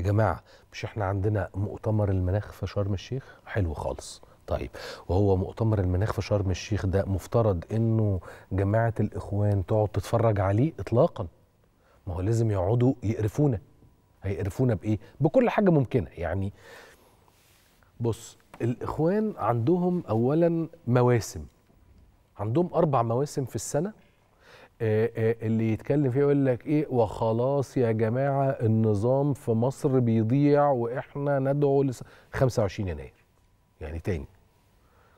يا جماعه مش احنا عندنا مؤتمر المناخ في شرم الشيخ حلو خالص طيب وهو مؤتمر المناخ في شرم الشيخ ده مفترض انه جماعه الاخوان تقعد تتفرج عليه اطلاقا ما هو لازم يقعدوا يقرفونا هيقرفونا بايه بكل حاجه ممكنه يعني بص الاخوان عندهم اولا مواسم عندهم اربع مواسم في السنه آه، آه، اللي يتكلم فيه يقول لك ايه وخلاص يا جماعه النظام في مصر بيضيع واحنا ندعو ل 25 يناير يعني تاني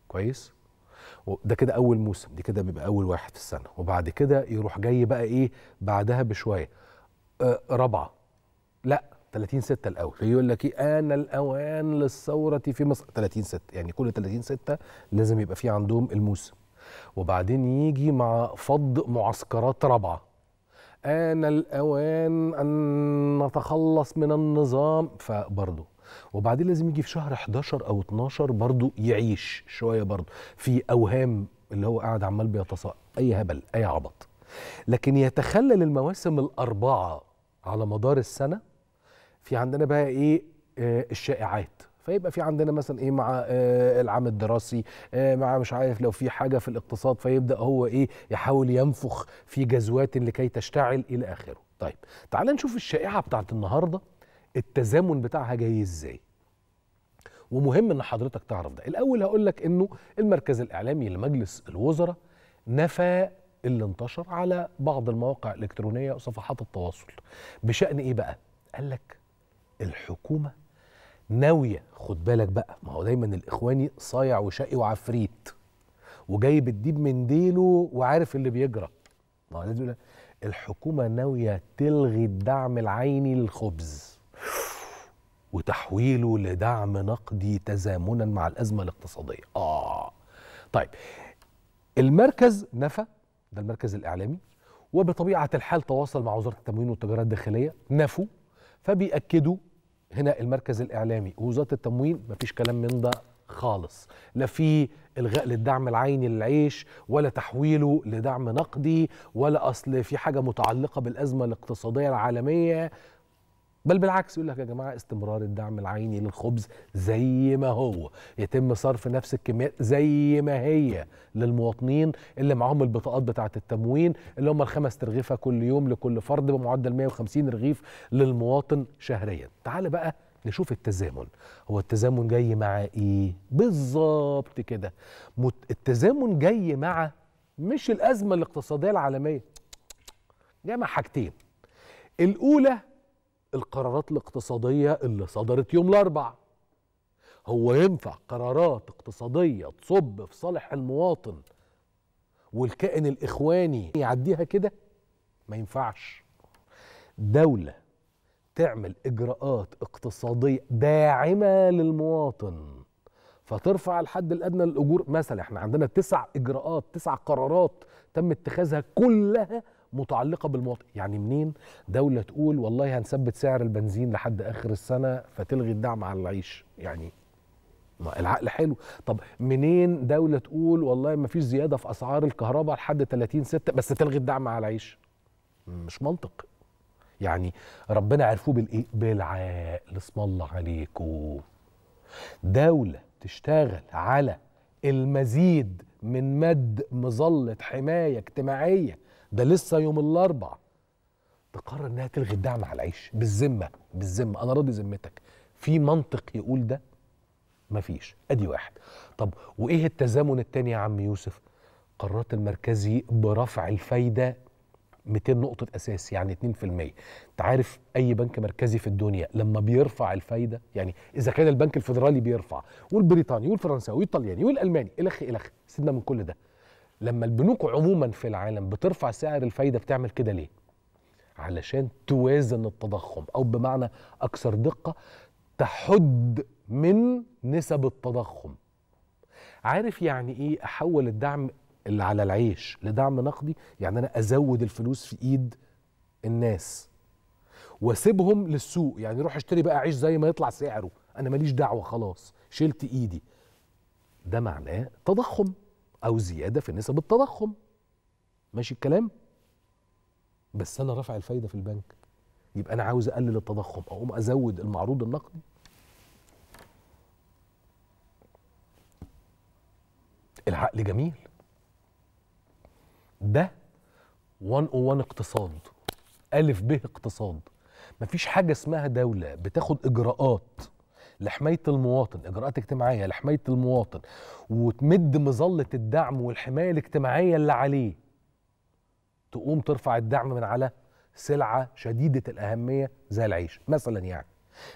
كويس ده كده اول موسم دي كده بيبقى اول واحد في السنه وبعد كده يروح جاي بقى ايه بعدها بشويه آه، رابعه لا 30 6 الاول يقول لك ايه ان الاوان للثوره في مصر 30 6 يعني كل 30 6 لازم يبقى في عندهم الموسم وبعدين يجي مع فض معسكرات رابعه آن الأوان أن نتخلص من النظام فبرضه وبعدين لازم يجي في شهر 11 أو 12 برضه يعيش شوية برضه في أوهام اللي هو قاعد عمال بيتصاء أي هبل أي عبط لكن يتخلل المواسم الأربعة على مدار السنة في عندنا بقى إيه آه، الشائعات فيبقى في عندنا مثلا ايه مع آه العام الدراسي آه مع مش عارف لو في حاجه في الاقتصاد فيبدا هو ايه يحاول ينفخ في جزوات لكي تشتعل الى اخره طيب تعال نشوف الشائعه بتاعت النهارده التزامن بتاعها جاي ازاي ومهم ان حضرتك تعرف ده الاول هقول لك انه المركز الاعلامي لمجلس الوزراء نفى اللي انتشر على بعض المواقع الالكترونيه وصفحات التواصل بشان ايه بقى قال لك الحكومه ناويه خد بالك بقى ما هو دايما الاخواني صايع وشقي وعفريت وجايب الديب من ديله وعارف اللي بيجرى ما هو لازم الحكومه ناويه تلغي الدعم العيني للخبز وتحويله لدعم نقدي تزامنا مع الازمه الاقتصاديه اه طيب المركز نفى ده المركز الاعلامي وبطبيعه الحال تواصل مع وزاره التموين والتجاره الداخليه نفوا فبيأكدوا هنا المركز الاعلامي ووزاره التموين مفيش كلام من ده خالص لا في الغاء للدعم العيني للعيش ولا تحويله لدعم نقدي ولا اصل في حاجه متعلقه بالازمه الاقتصاديه العالميه بل بالعكس يقول لك يا جماعه استمرار الدعم العيني للخبز زي ما هو يتم صرف نفس الكميات زي ما هي للمواطنين اللي معاهم البطاقات بتاعه التموين اللي هم الخمس ترغيفه كل يوم لكل فرد بمعدل 150 رغيف للمواطن شهريا تعال بقى نشوف التزامن هو التزامن جاي مع ايه بالظبط كده التزامن جاي مع مش الازمه الاقتصاديه العالميه جاي مع حاجتين الاولى القرارات الاقتصادية اللي صدرت يوم الأربع هو ينفع قرارات اقتصادية تصب في صالح المواطن والكائن الإخواني يعديها كده ما ينفعش دولة تعمل إجراءات اقتصادية داعمة للمواطن فترفع الحد الادنى للاجور مثلا احنا عندنا تسع اجراءات تسع قرارات تم اتخاذها كلها متعلقه بالمواطن يعني منين دوله تقول والله هنثبت سعر البنزين لحد اخر السنه فتلغي الدعم على العيش يعني ما العقل حلو طب منين دوله تقول والله ما فيش زياده في اسعار الكهرباء لحد 30 6 بس تلغي الدعم على العيش مش منطق يعني ربنا عرفوه بالايه بالعقل اسم الله عليكم دوله تشتغل على المزيد من مد مظله حمايه اجتماعيه ده لسه يوم الاربع تقرر انها تلغي الدعم على العيش بالذمه بالذمه انا راضي ذمتك في منطق يقول ده مفيش ادي واحد طب وايه التزامن التاني يا عم يوسف قرارات المركزي برفع الفايده 200 نقطة أساس يعني 2% أنت عارف أي بنك مركزي في الدنيا لما بيرفع الفايدة يعني إذا كان البنك الفيدرالي بيرفع والبريطاني والفرنساوي والطلياني والألماني إلخ إلخ سيبنا من كل ده لما البنوك عموما في العالم بترفع سعر الفايده بتعمل كده ليه؟ علشان توازن التضخم او بمعنى اكثر دقه تحد من نسب التضخم. عارف يعني ايه احول الدعم اللي على العيش لدعم نقدي؟ يعني انا ازود الفلوس في ايد الناس واسيبهم للسوق يعني روح اشتري بقى عيش زي ما يطلع سعره انا ماليش دعوه خلاص شلت ايدي ده معناه تضخم أو زيادة في نسب التضخم ماشي الكلام بس أنا رافع الفايدة في البنك يبقى أنا عاوز أقلل التضخم أقوم أزود المعروض النقدي العقل جميل ده 101 اقتصاد ألف به اقتصاد مفيش حاجة اسمها دولة بتاخد إجراءات لحمايه المواطن اجراءات اجتماعيه لحمايه المواطن وتمد مظله الدعم والحمايه الاجتماعيه اللي عليه تقوم ترفع الدعم من على سلعه شديده الاهميه زي العيش مثلا يعني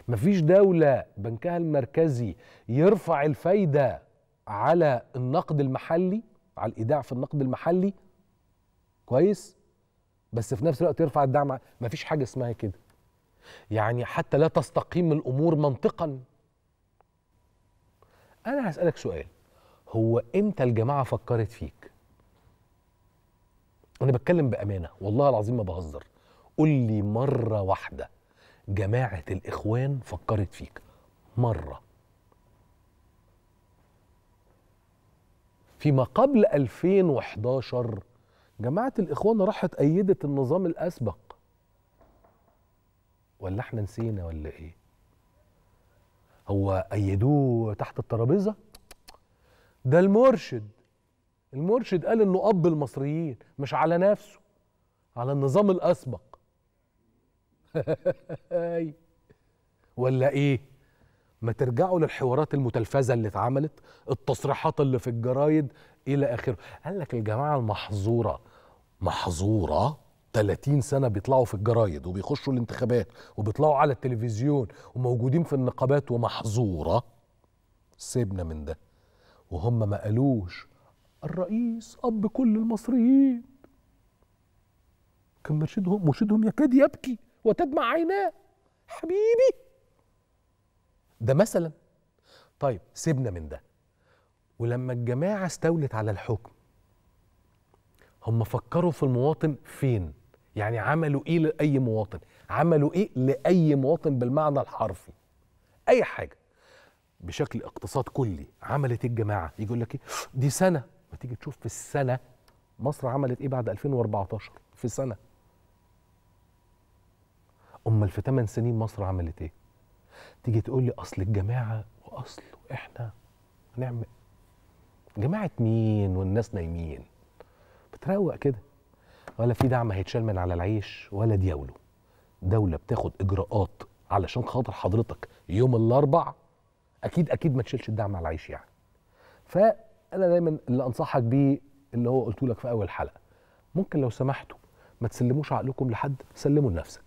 مفيش دوله بنكها المركزي يرفع الفايده على النقد المحلي على الايداع في النقد المحلي كويس بس في نفس الوقت يرفع الدعم مفيش حاجه اسمها كده يعني حتى لا تستقيم الامور منطقا انا هسالك سؤال هو امتى الجماعه فكرت فيك انا بتكلم بامانه والله العظيم ما بهزر قول لي مره واحده جماعه الاخوان فكرت فيك مره فيما قبل 2011 جماعه الاخوان راحت ايدت النظام الاسبق ولا احنا نسينا ولا ايه هو أيدوه تحت الترابيزة ده المرشد المرشد قال انه اب المصريين مش على نفسه على النظام الاسبق ولا ايه ما ترجعوا للحوارات المتلفزه اللي اتعملت التصريحات اللي في الجرايد الى اخره قال لك الجماعه المحظوره محظوره 30 سنه بيطلعوا في الجرايد وبيخشوا الانتخابات وبيطلعوا على التلفزيون وموجودين في النقابات ومحظوره سيبنا من ده وهم ما قالوش الرئيس اب كل المصريين كان مرشدهم مرشدهم يكاد يبكي وتدمع عيناه حبيبي ده مثلا طيب سيبنا من ده ولما الجماعه استولت على الحكم هم فكروا في المواطن فين يعني عملوا ايه لاي مواطن عملوا ايه لاي مواطن بالمعنى الحرفي اي حاجه بشكل اقتصاد كلي عملت الجماعه يجي يقول لك ايه دي سنه ما تيجي تشوف في السنه مصر عملت ايه بعد 2014 في سنه امال في 8 سنين مصر عملت ايه تيجي تقول لي اصل الجماعه واصل احنا هنعمل جماعه مين والناس نايمين بتروق كده ولا في دعم هيتشال من على العيش ولا دياوله دولة بتاخد إجراءات علشان خاطر حضرتك يوم الأربع أكيد أكيد ما تشيلش الدعم على العيش يعني فأنا دايما اللي أنصحك بيه اللي هو قلته لك في أول حلقة ممكن لو سمحتوا ما تسلموش عقلكم لحد سلموا لنفسك